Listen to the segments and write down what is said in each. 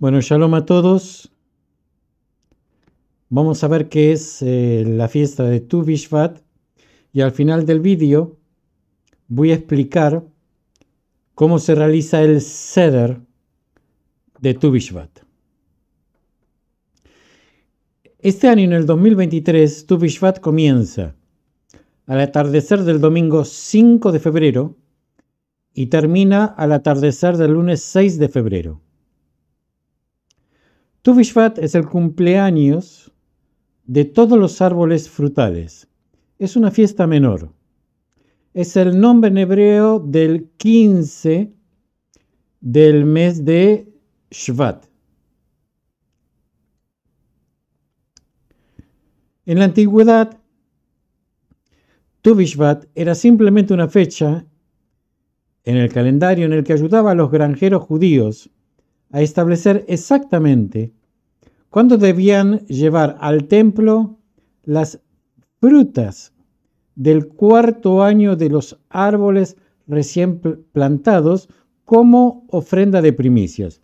Bueno, shalom a todos. Vamos a ver qué es eh, la fiesta de Tu Bishvat y al final del vídeo voy a explicar cómo se realiza el seder de Tu Bishvat. Este año, en el 2023, Tu Bishvat comienza al atardecer del domingo 5 de febrero y termina al atardecer del lunes 6 de febrero. Tuvishvat es el cumpleaños de todos los árboles frutales. Es una fiesta menor. Es el nombre en hebreo del 15 del mes de Shvat. En la antigüedad, Tuvishvat era simplemente una fecha en el calendario en el que ayudaba a los granjeros judíos a establecer exactamente cuándo debían llevar al templo las frutas del cuarto año de los árboles recién plantados como ofrenda de primicias.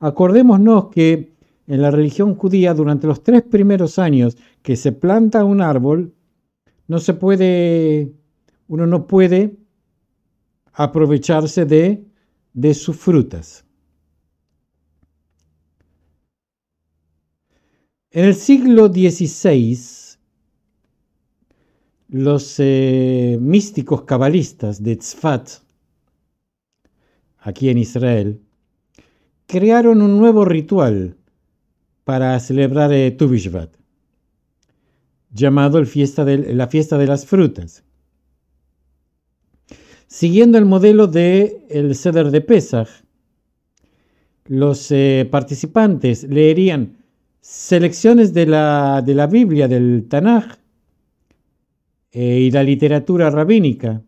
Acordémonos que en la religión judía durante los tres primeros años que se planta un árbol, no se puede, uno no puede aprovecharse de, de sus frutas. En el siglo XVI, los eh, místicos cabalistas de Tzfat, aquí en Israel, crearon un nuevo ritual para celebrar eh, Tubishvat, llamado la fiesta de las frutas. Siguiendo el modelo del el Seder de Pesach, los eh, participantes leerían selecciones de la, de la Biblia, del Tanaj eh, y la literatura rabínica,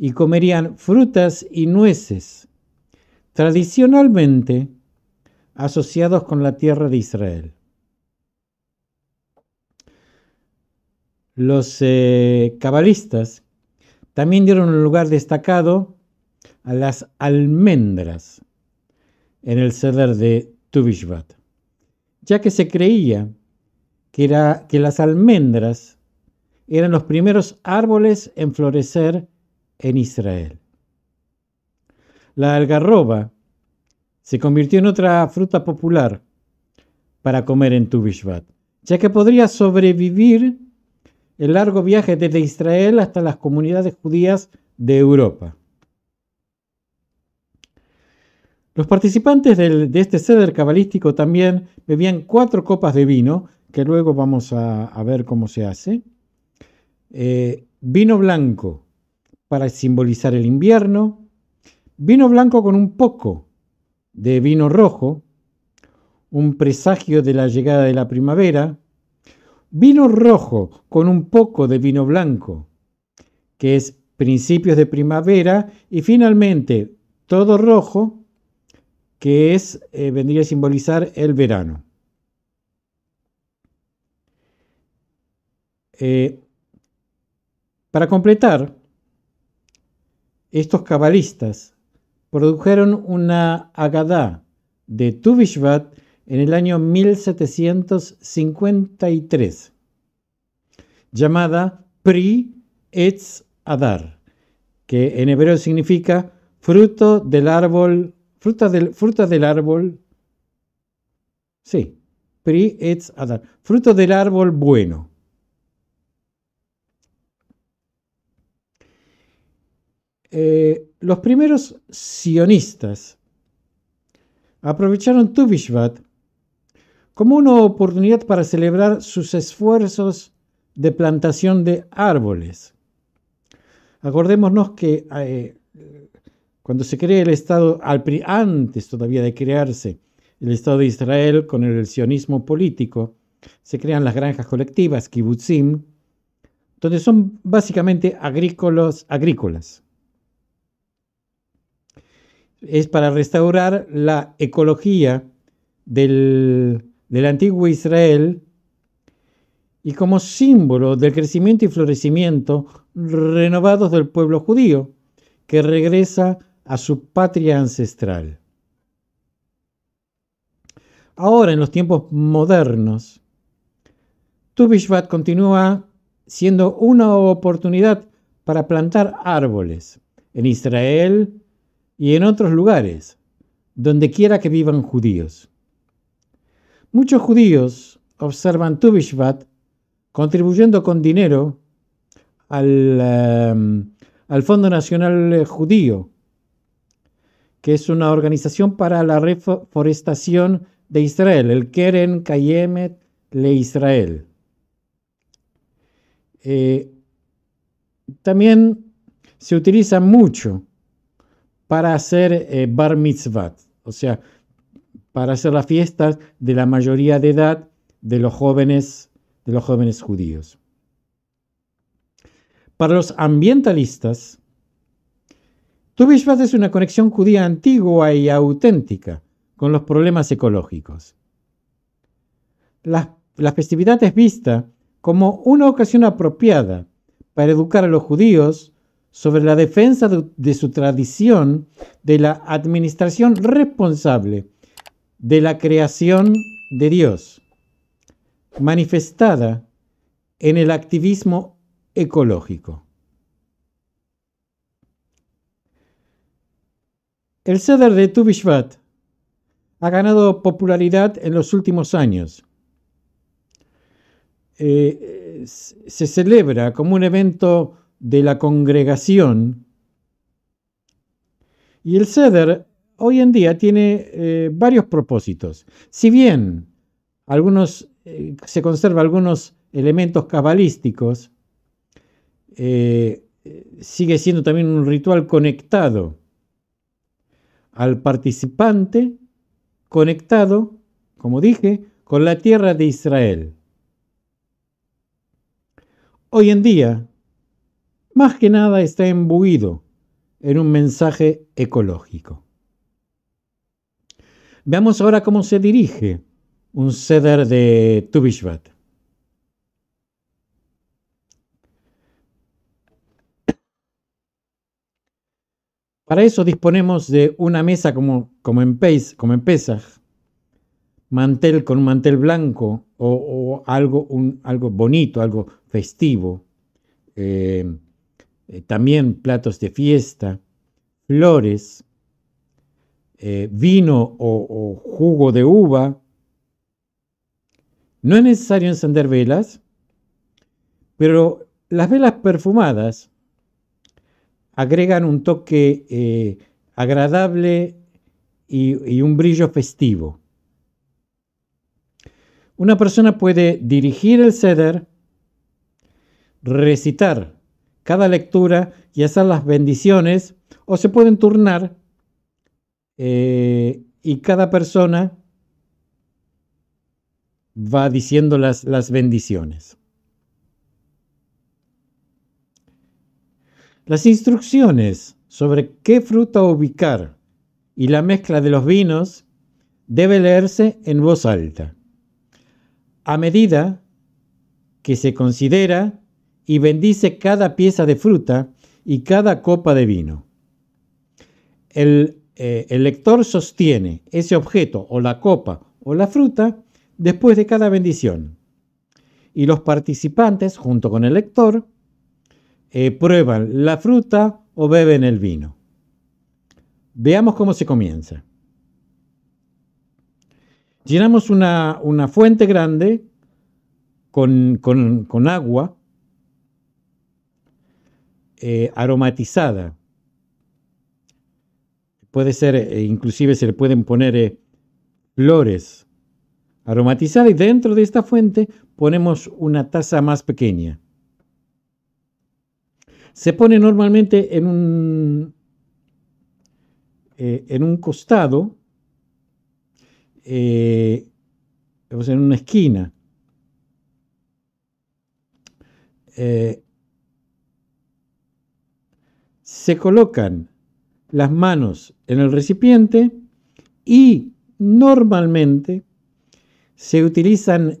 y comerían frutas y nueces, tradicionalmente asociados con la tierra de Israel. Los eh, cabalistas también dieron un lugar destacado a las almendras en el ceder de Tubishvat ya que se creía que, las almendras eran los primeros árboles en florecer en Israel. La algarroba se convirtió en otra fruta popular para comer en Tubishvat, ya que podría sobrevivir el largo viaje desde Israel hasta las comunidades judías de Europa. Los participantes de este ceder cabalístico también bebían cuatro copas de vino, que luego vamos a, ver cómo se hace. Eh, vino blanco para simbolizar el invierno, vino blanco con un poco de vino rojo, un presagio de la llegada de la primavera, vino rojo con un poco de vino blanco, que es principios de primavera, y finalmente todo rojo que es, eh, vendría a simbolizar el verano. Eh, para completar, estos cabalistas produjeron una Agadá de Tuvishvat en el año 1753, llamada Pri Etz Adar, que en hebreo significa fruto del árbol Frutas del, del árbol. Sí. Pri etz adar. Fruto del árbol bueno. Eh, los primeros sionistas aprovecharon Tuvishvat como una oportunidad para celebrar sus esfuerzos de plantación de árboles. Acordémonos que eh, cuando se crea el Estado, antes todavía de crearse el Estado de Israel con el sionismo político, se crean las granjas colectivas, kibbutzim, donde son básicamente agrícolas. agrícolas. Es para restaurar la ecología del, antiguo Israel y como símbolo del crecimiento y florecimiento renovados del pueblo judío, que regresa a su patria ancestral. Ahora, en los tiempos modernos, Tubishvat continúa siendo una oportunidad para plantar árboles en Israel y en otros lugares, donde quiera que vivan judíos. Muchos judíos observan Tubishvat contribuyendo con dinero al, eh, al Fondo Nacional Judío que es una organización para la reforestación de Israel, el Keren Kayemet Le Israel. Eh, también se utiliza mucho para hacer eh, bar mitzvah, o sea, para hacer las fiestas de la mayoría de edad de los jóvenes, de los jóvenes judíos. Para los ambientalistas, tu es una conexión judía antigua y auténtica con los problemas ecológicos. La, festividad es vista como una ocasión apropiada para educar a los judíos sobre la defensa de su tradición de la administración responsable de la creación de Dios, manifestada en el activismo ecológico. El Seder de Tu ha ganado popularidad en los últimos años. Eh, se celebra como un evento de la congregación y el Seder hoy en día tiene eh, varios propósitos. Si bien algunos, eh, se conservan algunos elementos cabalísticos, sigue siendo también un ritual conectado al participante conectado, como dije, con la tierra de Israel. Hoy en día, más que nada está embuido en un mensaje ecológico. Veamos ahora cómo se dirige un ceder de Tubishvat. Para eso disponemos de una mesa como, como en, Pesach, como en mantel con un mantel blanco o, algo, un, algo, bonito, algo festivo. Eh, eh, también platos de fiesta, flores, eh, vino o, o jugo de uva. No es necesario encender velas, pero las velas perfumadas agregan un toque eh, agradable y, un brillo festivo. Una persona puede dirigir el ceder, recitar cada lectura y hacer las bendiciones, o se pueden turnar eh, y cada persona va diciendo las bendiciones. Las instrucciones sobre qué fruta ubicar y la mezcla de los vinos debe leerse en voz alta, a medida que se considera y bendice cada pieza de fruta y cada copa de vino. El, eh, el lector sostiene ese objeto o la copa o la fruta después de cada bendición y los participantes, junto con el lector, eh, prueban la fruta o beben el vino. Veamos cómo se comienza. Llenamos una, fuente grande con, agua eh, aromatizada. Puede ser, eh, inclusive se le pueden poner flores aromatizadas y dentro de esta fuente ponemos una taza más pequeña. Se pone normalmente en un, eh, en un costado, eh, en una esquina. Eh, se colocan las manos en el recipiente y normalmente se utilizan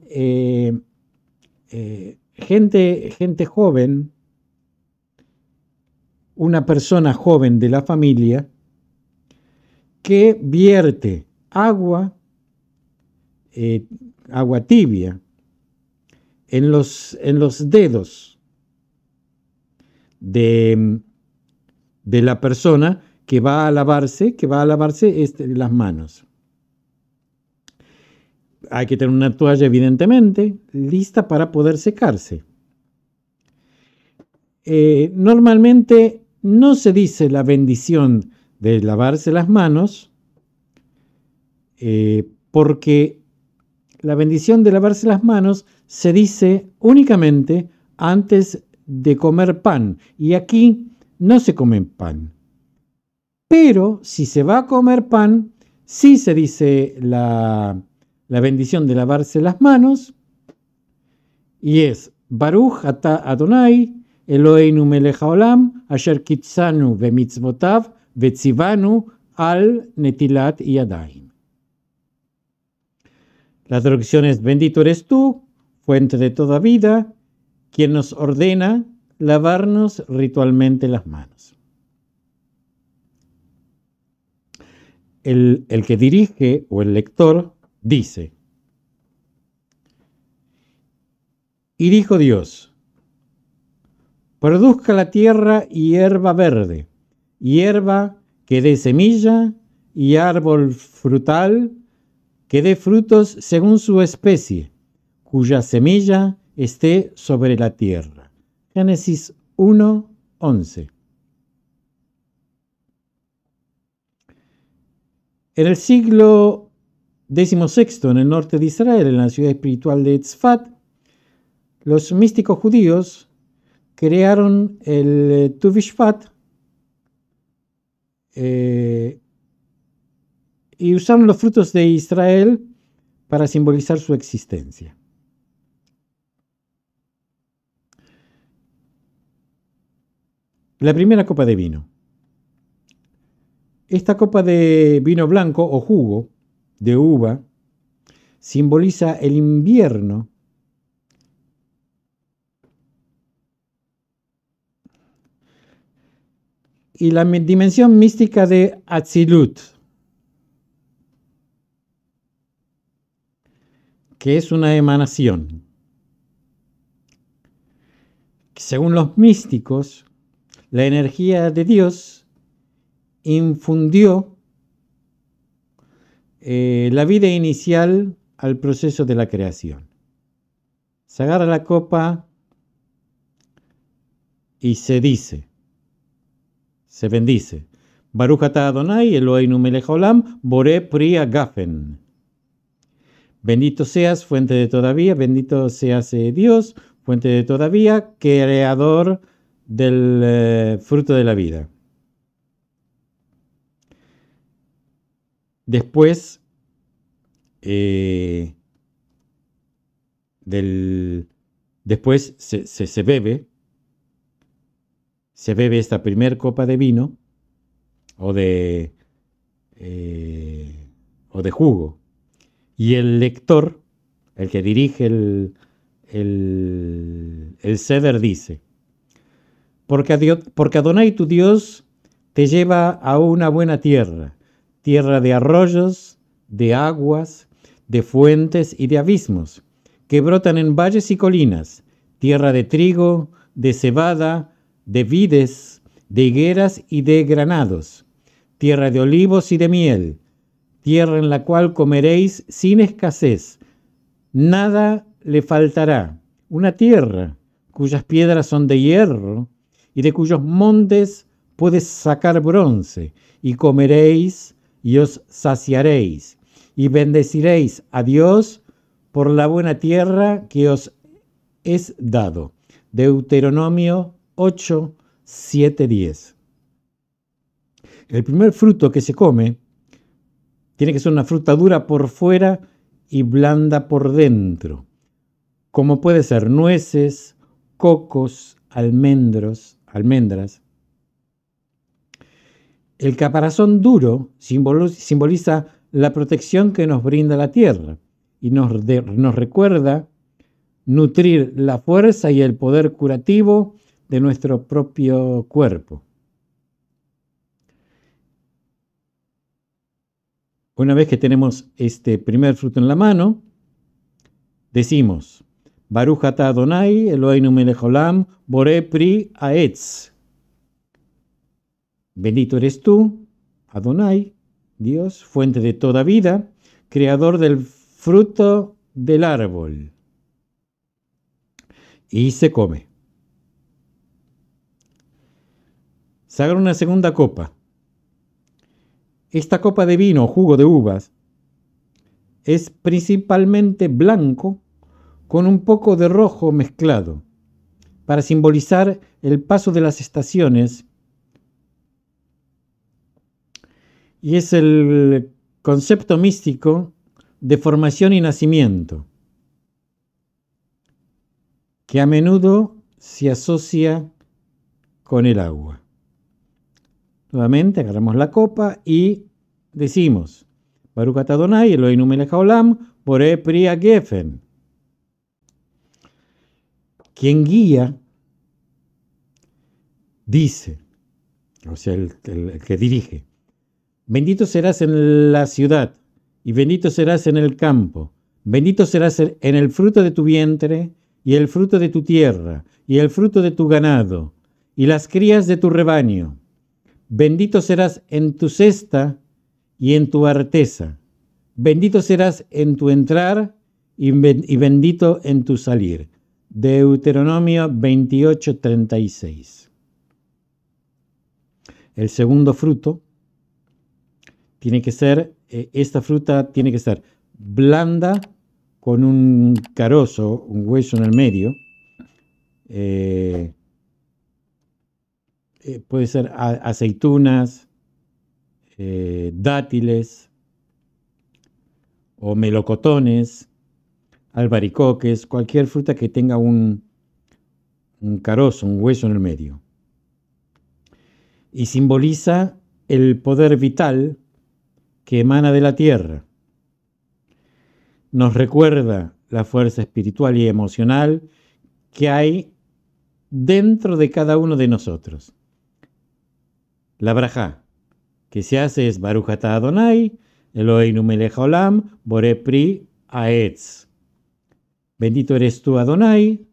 gente, gente joven una persona joven de la familia que vierte agua, eh, agua tibia, en los, en los dedos de, de, la persona que va a lavarse, que va a lavarse este, las manos. Hay que tener una toalla, evidentemente, lista para poder secarse. Eh, normalmente no se dice la bendición de lavarse las manos, eh, porque la bendición de lavarse las manos se dice únicamente antes de comer pan, y aquí no se come pan. Pero si se va a comer pan, sí se dice la, la bendición de lavarse las manos, y es Baruch Adonai al netilat La traducción es, bendito eres tú, fuente de toda vida, quien nos ordena lavarnos ritualmente las manos. El, el que dirige o el lector dice, y dijo Dios, Produzca la tierra hierba verde, hierba que dé semilla y árbol frutal que dé frutos según su especie, cuya semilla esté sobre la tierra. Génesis 1, 11. En el siglo XVI, en el norte de Israel, en la ciudad espiritual de Tzfat, los místicos judíos crearon el eh, Tuvishvat eh, y usaron los frutos de Israel para simbolizar su existencia. La primera copa de vino. Esta copa de vino blanco o jugo de uva simboliza el invierno y la dimensión mística de Atsilut, que es una emanación. Según los místicos, la energía de Dios infundió eh, la vida inicial al proceso de la creación. Se agarra la copa y se dice, se bendice. Adonai, Bore Pri Bendito seas, fuente de todavía, bendito seas eh, Dios, fuente de todavía, creador del eh, fruto de la vida. Después eh, del, después se, bebe se bebe esta primer copa de vino o de, eh, o de jugo. Y el lector, el que dirige el, el, ceder, dice, porque, porque Adonai tu Dios te lleva a una buena tierra, tierra de arroyos, de aguas, de fuentes y de abismos, que brotan en valles y colinas, tierra de trigo, de cebada, de vides, de higueras y de granados, tierra de olivos y de miel, tierra en la cual comeréis sin escasez, nada le faltará, una tierra cuyas piedras son de hierro y de cuyos montes puedes sacar bronce, y comeréis y os saciaréis, y bendeciréis a Dios por la buena tierra que os es dado. Deuteronomio 8, 7, 10. El primer fruto que se come tiene que ser una fruta dura por fuera y blanda por dentro, como puede ser nueces, cocos, almendros, almendras. El caparazón duro simboliza la protección que nos brinda la tierra y nos, nos recuerda nutrir la fuerza y el poder curativo de nuestro propio cuerpo. Una vez que tenemos este primer fruto en la mano, decimos, Barujata Adonai, Eloheinu Melecholam, Bore Pri Aetz. Bendito eres tú, Adonai, Dios, fuente de toda vida, creador del fruto del árbol. Y se come. Sagra una segunda copa. Esta copa de vino o jugo de uvas es principalmente blanco con un poco de rojo mezclado para simbolizar el paso de las estaciones y es el concepto místico de formación y nacimiento que a menudo se asocia con el agua. Nuevamente agarramos la copa y decimos, Adonai, Melech Haolam, Priya Quien guía dice, o sea, el que dirige, bendito serás en la ciudad y bendito serás en el campo, bendito serás en el fruto de tu vientre y el fruto de tu tierra y el fruto de tu ganado y las crías de tu rebaño Bendito serás en tu cesta y en tu arteza. Bendito serás en tu entrar y, bendito en tu salir. Deuteronomio 28:36. El segundo fruto tiene que ser, eh, esta fruta tiene que ser blanda con un carozo, un hueso en el medio, eh, eh, puede ser aceitunas, eh, dátiles o melocotones, albaricoques, cualquier fruta que tenga un carozo, un hueso en el medio. Y simboliza el poder vital que emana de la tierra. Nos recuerda la fuerza espiritual y emocional que hay dentro de cada uno de nosotros la braja que se hace es Barujata Adonai, Eloheinu Melech Olam, Borepri Aetz. Bendito eres tú, Adonai,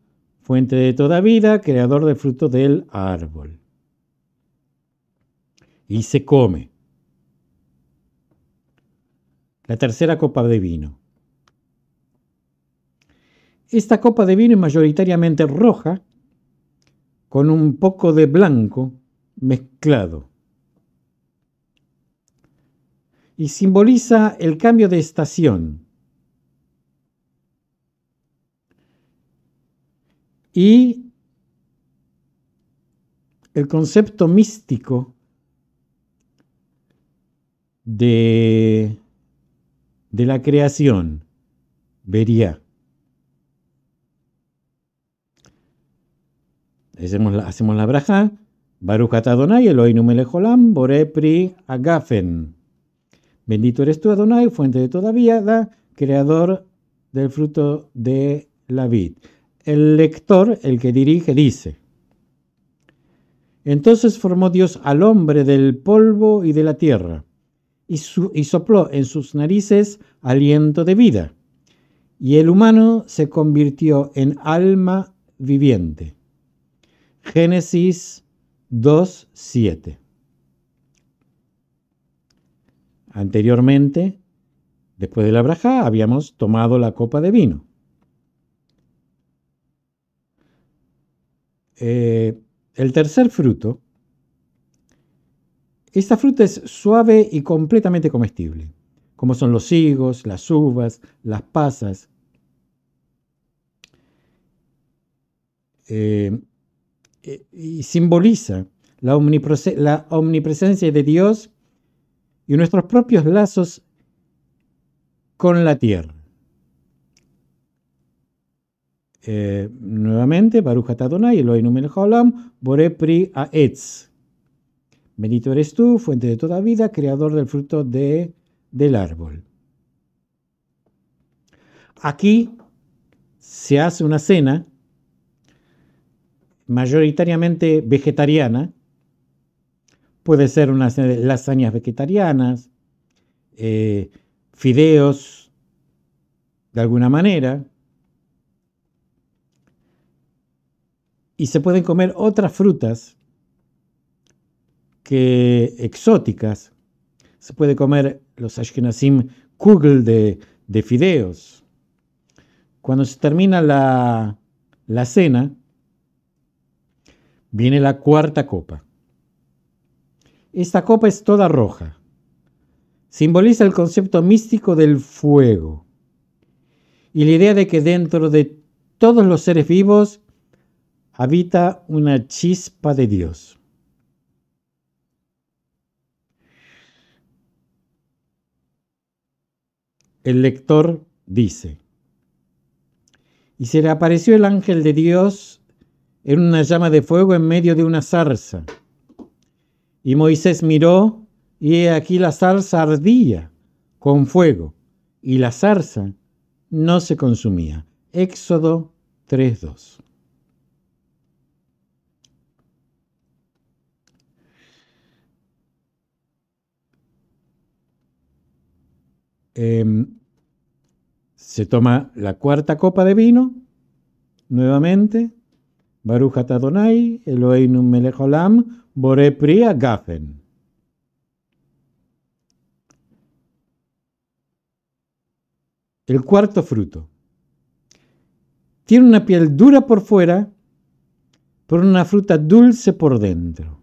fuente de toda vida, creador de fruto del árbol. Y se come. La tercera copa de vino. Esta copa de vino es mayoritariamente roja con un poco de blanco mezclado y simboliza el cambio de estación. Y el concepto místico de, de la creación, vería. Hacemos la, hacemos la braja. Baruch Atadonai, Borepri Agafen. Bendito eres tú, Adonai, fuente de toda vida, creador del fruto de la vid. El lector, el que dirige, dice, entonces formó Dios al hombre del polvo y de la tierra, y, y, sopló en sus narices aliento de vida, y el humano se convirtió en alma viviente. Génesis 2.7 Anteriormente, después de la braja, habíamos tomado la copa de vino. Eh, el tercer fruto, esta fruta es suave y completamente comestible, como son los higos, las uvas, las pasas. Eh, eh, y simboliza la, la omnipresencia de Dios y nuestros propios lazos con la tierra. Eh, nuevamente, Baruch y lo Numen Holam, Bore Pri Aetz. bendito eres tú, fuente de toda vida, creador del fruto de, del árbol. Aquí se hace una cena mayoritariamente vegetariana, Puede ser unas lasañas vegetarianas, eh, fideos, de alguna manera. Y se pueden comer otras frutas que exóticas. Se puede comer los Ashkenazim kugel de, fideos. Cuando se termina la cena, viene la cuarta copa. Esta copa es toda roja. Simboliza el concepto místico del fuego y la idea de que dentro de todos los seres vivos habita una chispa de Dios. El lector dice, y se le apareció el ángel de Dios en una llama de fuego en medio de una zarza. Y Moisés miró, y he aquí la zarza ardía con fuego, y la zarza no se consumía. Éxodo 3.2. Em, se toma la cuarta copa de vino, nuevamente, Baruch Atadonai, Elohim olam. Pria Gafen. El cuarto fruto. Tiene una piel dura por fuera, pero una fruta dulce por dentro.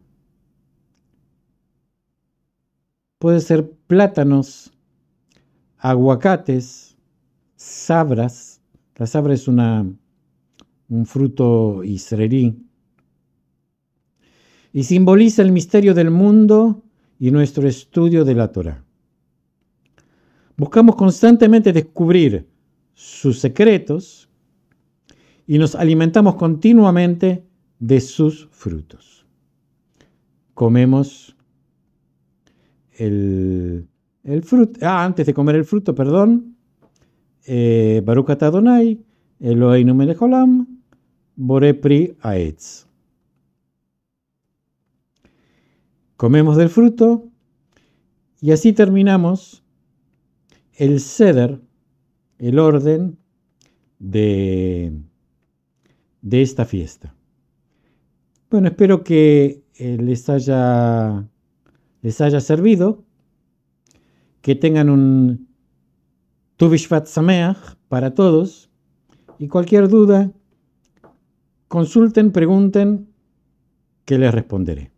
Puede ser plátanos, aguacates, sabras. La sabra es una, un fruto israelí y simboliza el misterio del mundo y nuestro estudio de la Torah. Buscamos constantemente descubrir sus secretos y nos alimentamos continuamente de sus frutos. Comemos el, fruto, ah, antes de comer el fruto, perdón, eh, Baruch Atadonai, kolam bore Borepri Aetz. comemos del fruto y así terminamos el ceder, el orden de, de esta fiesta. Bueno, espero que eh, les haya, les haya servido, que tengan un Tuvishvat Sameach para todos y cualquier duda, consulten, pregunten, que les responderé.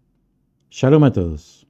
Shalom a todos.